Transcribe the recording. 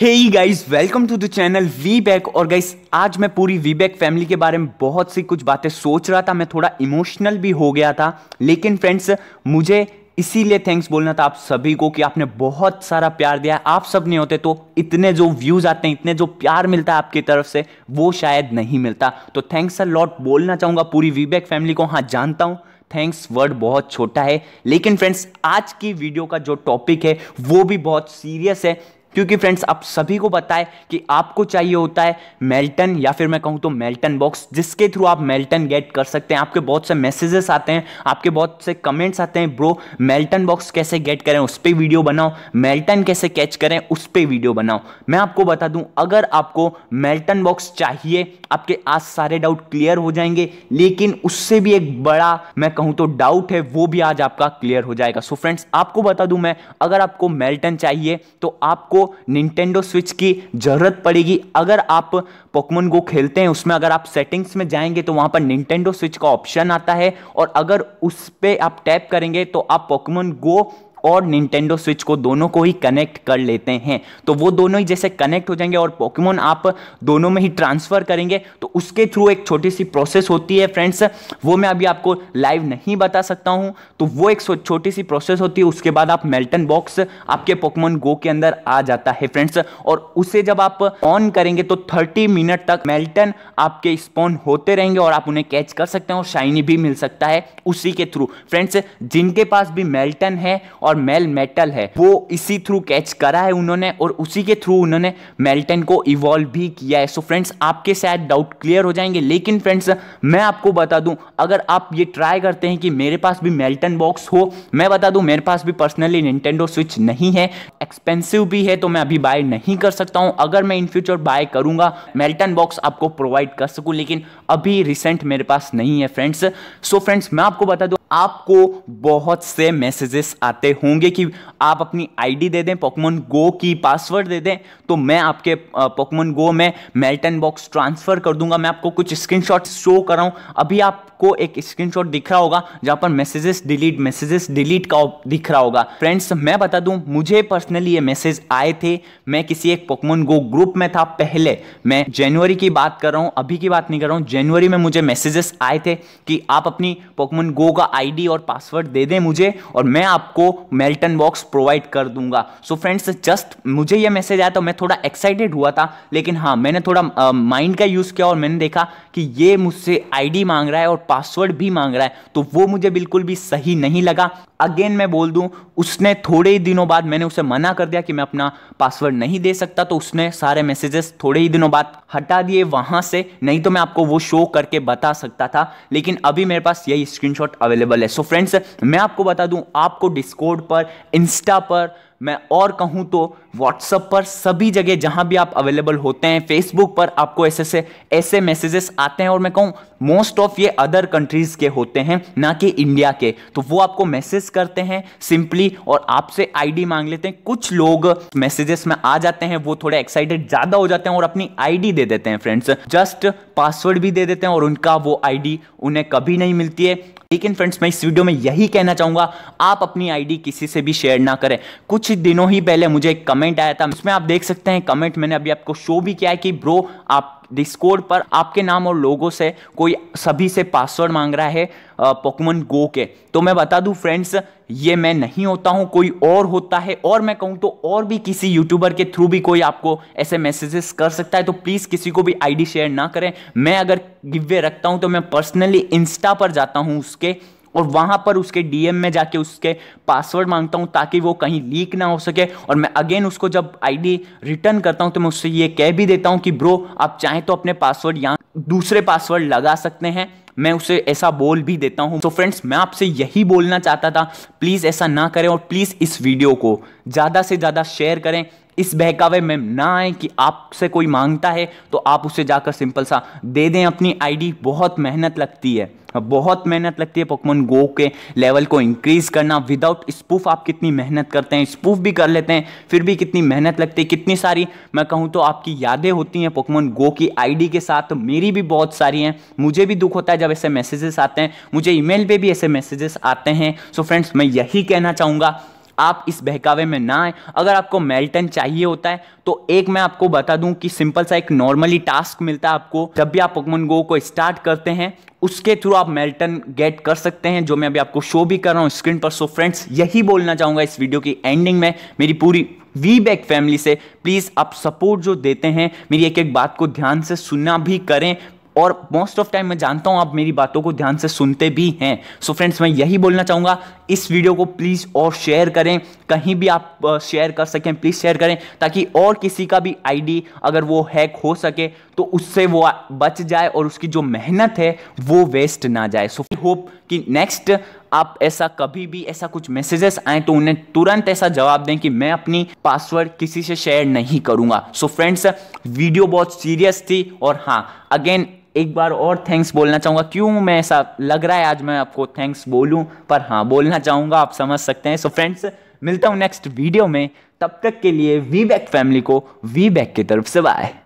hey guys welcome to the channel we back और guys आज मैं पूरी वी बैक फैमिली के बारे में बहुत सी कुछ बातें सोच रहा था मैं थोड़ा इमोशनल भी हो गया था लेकिन फ्रेंड्स मुझे इसीलिए थैंक्स बोलना था आप सभी को कि आपने बहुत सारा प्यार दिया है आप सब नहीं होते तो इतने जो व्यूज आते हैं इतने जो प्यार मिलता है आपकी तरफ से वो शायद नहीं मिलता तो थैंक्स अ लॉट बोलना चाहूँगा पूरी वी बैक फैमिली को हाँ जानता हूँ थैंक्स वर्ड बहुत छोटा है लेकिन फ्रेंड्स आज की वीडियो का जो टॉपिक है वो भी बहुत सीरियस है क्योंकि फ्रेंड्स आप सभी को पता है कि आपको चाहिए होता है मेल्टन या फिर मैं कहूँ तो मेल्टन बॉक्स जिसके थ्रू आप मेल्टन गेट कर सकते हैं आपके बहुत से मैसेजेस आते हैं आपके बहुत से कमेंट्स आते हैं ब्रो मेल्टन बॉक्स कैसे गेट करें उस पर वीडियो बनाओ मेल्टन कैसे कैच करें उस पर वीडियो बनाओ मैं आपको बता दूँ अगर आपको मेल्टन बॉक्स चाहिए आपके आज सारे डाउट क्लियर हो जाएंगे लेकिन उससे भी एक बड़ा मैं कहूँ तो डाउट है वो भी आज आपका क्लियर हो जाएगा सो फ्रेंड्स आपको बता दूँ मैं अगर आपको मेल्टन चाहिए तो आपको को निंटेंडो स्विच की ज़रूरत पड़ेगी अगर आप पोकमोन गो खेलते हैं उसमें अगर आप सेटिंग्स में जाएंगे तो वहां पर निंटेंडो स्विच का ऑप्शन आता है और अगर उस पर आप टैप करेंगे तो आप पोकमोन गो और निंटेंडो स्विच को दोनों को ही कनेक्ट कर लेते हैं तो वो दोनों ही जैसे कनेक्ट हो जाएंगे और पोकेमोन आप दोनों में ही ट्रांसफ़र करेंगे तो उसके थ्रू एक छोटी सी प्रोसेस होती है फ्रेंड्स वो मैं अभी आपको लाइव नहीं बता सकता हूँ तो वो एक छोटी सी प्रोसेस होती है उसके बाद आप मेल्टन बॉक्स आपके पोकमोन गो के अंदर आ जाता है फ्रेंड्स और उसे जब आप ऑन करेंगे तो थर्टी मिनट तक मेल्टन आपके स्पॉन होते रहेंगे और आप उन्हें कैच कर सकते हैं और शाइनी भी मिल सकता है उसी के थ्रू फ्रेंड्स जिनके पास भी मेल्टन है और और मेल मेटल है वो इसी थ्रू कैच करा है उन्होंने और उसी के थ्रू उन्होंने मेल्टन को इवॉल्व भी किया है सो so फ्रेंड्स आपके शायद डाउट क्लियर हो जाएंगे लेकिन फ्रेंड्स मैं आपको बता दूं अगर आप ये ट्राई करते हैं कि मेरे पास भी मेल्टन बॉक्स हो मैं बता दूं मेरे पास भी पर्सनली निंटेंडो स्विच नहीं है एक्सपेंसिव भी है तो मैं अभी बाय नहीं कर सकता हूं अगर मैं इन फ्यूचर बाय करूंगा मेल्टन बॉक्स आपको प्रोवाइड कर सकूं लेकिन अभी रिसेंट मेरे पास नहीं है फ्रेंड्स सो फ्रेंड्स मैं आपको बता दूं आपको बहुत से मैसेजेस आते होंगे कि आप अपनी आईडी दे दें पॉकमोन गो की पासवर्ड दे दें तो मैं आपके पॉकमोन गो में मेल्टन बॉक्स ट्रांसफ़र कर दूंगा मैं आपको कुछ स्क्रीनशॉट शो कर रहा हूं अभी आपको एक स्क्रीनशॉट दिख रहा होगा जहां पर मैसेजेस डिलीट मैसेजेस डिलीट का दिख रहा होगा फ्रेंड्स मैं बता दूँ मुझे पर्सनली ये मैसेज आए थे मैं किसी एक पोकमोन गो ग्रुप में था पहले मैं जनवरी की बात कर रहा हूँ अभी की बात नहीं कर रहा हूँ जनवरी में मुझे मैसेजेस आए थे कि आप अपनी पोकमोन गो का आईडी और पासवर्ड दे दें मुझे और मैं आपको मेल्टन बॉक्स प्रोवाइड कर दूंगा सो फ्रेंड्स जस्ट मुझे यह मैसेज आया तो मैं थोड़ा एक्साइटेड हुआ था लेकिन हाँ मैंने थोड़ा माइंड का यूज़ किया और मैंने देखा कि ये मुझसे आईडी मांग रहा है और पासवर्ड भी मांग रहा है तो वो मुझे बिल्कुल भी सही नहीं लगा अगेन मैं बोल दूं उसने थोड़े ही दिनों बाद मैंने उसे मना कर दिया कि मैं अपना पासवर्ड नहीं दे सकता तो उसने सारे मैसेजेस थोड़े ही दिनों बाद हटा दिए वहां से नहीं तो मैं आपको वो शो करके बता सकता था लेकिन अभी मेरे पास यही स्क्रीनशॉट अवेलेबल है सो so फ्रेंड्स मैं आपको बता दूं आपको डिस्कोड पर इंस्टा पर मैं और कहूँ तो व्हाट्सअप पर सभी जगह जहाँ भी आप अवेलेबल होते हैं फेसबुक पर आपको ऐसे ऐसे ऐसे मैसेजेस आते हैं और मैं कहूँ मोस्ट ऑफ ये अदर कंट्रीज़ के होते हैं ना कि इंडिया के तो वो आपको मैसेज करते हैं सिंपली और आपसे आईडी मांग लेते हैं कुछ लोग मैसेजेस में आ जाते हैं वो थोड़े एक्साइटेड ज़्यादा हो जाते हैं और अपनी आईडी दे देते हैं फ्रेंड्स जस्ट पासवर्ड भी दे देते हैं और उनका वो आईडी उन्हें कभी नहीं मिलती है लेकिन फ्रेंड्स मैं इस वीडियो में यही कहना चाहूंगा आप अपनी आईडी किसी से भी शेयर ना करें कुछ दिनों ही पहले मुझे एक कमेंट आया था उसमें आप देख सकते हैं कमेंट मैंने अभी आपको शो भी किया है कि ब्रो आप डिस्कोड पर आपके नाम और लोगों से कोई सभी से पासवर्ड मांग रहा है पोकमन गो के तो मैं बता दूं फ्रेंड्स ये मैं नहीं होता हूँ कोई और होता है और मैं कहूँ तो और भी किसी यूट्यूबर के थ्रू भी कोई आपको ऐसे मैसेजेस कर सकता है तो प्लीज़ किसी को भी आईडी शेयर ना करें मैं अगर गिवे रखता हूँ तो मैं पर्सनली इंस्टा पर जाता हूँ उसके और वहाँ पर उसके डीएम में जाके उसके पासवर्ड मांगता हूँ ताकि वो कहीं लीक ना हो सके और मैं अगेन उसको जब आईडी रिटर्न करता हूँ तो मैं उससे ये कह भी देता हूँ कि ब्रो आप चाहें तो अपने पासवर्ड यहाँ दूसरे पासवर्ड लगा सकते हैं मैं उसे ऐसा बोल भी देता हूँ तो फ्रेंड्स मैं आपसे यही बोलना चाहता था प्लीज़ ऐसा ना करें और प्लीज़ इस वीडियो को ज़्यादा से ज़्यादा शेयर करें इस बहकावे में ना आए कि आपसे कोई मांगता है तो आप उसे जाकर सिंपल सा दे दें अपनी आईडी बहुत मेहनत लगती है बहुत मेहनत लगती है पोकमोन गो के लेवल को इंक्रीज करना विदाउट स्पूफ आप कितनी मेहनत करते हैं स्पूफ भी कर लेते हैं फिर भी कितनी मेहनत लगती है कितनी सारी मैं कहूँ तो आपकी यादें होती हैं पोकमोन गो की आईडी के साथ तो मेरी भी बहुत सारी हैं मुझे भी दुख होता है जब ऐसे मैसेजेस आते हैं मुझे ईमेल पे भी ऐसे मैसेजेस आते हैं सो so फ्रेंड्स मैं यही कहना चाहूँगा आप इस बहकावे में ना आए अगर आपको मेल्टन चाहिए होता है तो एक मैं आपको बता दूं कि सिंपल सा एक नॉर्मली टास्क मिलता है आपको जब भी आप पोकमन गो को स्टार्ट करते हैं उसके थ्रू आप मेल्टन गेट कर सकते हैं जो मैं अभी आपको शो भी कर रहा हूँ स्क्रीन पर सो फ्रेंड्स यही बोलना चाहूंगा इस वीडियो की एंडिंग में मेरी पूरी वी बैक फैमिली से प्लीज़ आप सपोर्ट जो देते हैं मेरी एक एक बात को ध्यान से सुनना भी करें और मोस्ट ऑफ टाइम मैं जानता हूँ आप मेरी बातों को ध्यान से सुनते भी हैं सो so फ्रेंड्स मैं यही बोलना चाहूंगा इस वीडियो को प्लीज़ और शेयर करें कहीं भी आप शेयर uh, कर सकें प्लीज़ शेयर करें ताकि और किसी का भी आईडी अगर वो हैक हो सके तो उससे वो बच जाए और उसकी जो मेहनत है वो वेस्ट ना जाए सो होप कि नेक्स्ट आप ऐसा कभी भी ऐसा कुछ मैसेजेस आए तो उन्हें तुरंत ऐसा जवाब दें कि मैं अपनी पासवर्ड किसी से शेयर नहीं करूंगा सो फ्रेंड्स वीडियो बहुत सीरियस थी और हाँ अगेन एक बार और थैंक्स बोलना चाहूँगा क्यों मैं ऐसा लग रहा है आज मैं आपको थैंक्स बोलूँ पर हाँ बोलना चाहूँगा आप समझ सकते हैं सो so फ्रेंड्स मिलता हूँ नेक्स्ट वीडियो में तब तक के लिए वी बैक फैमिली को वी बैक की तरफ से बाय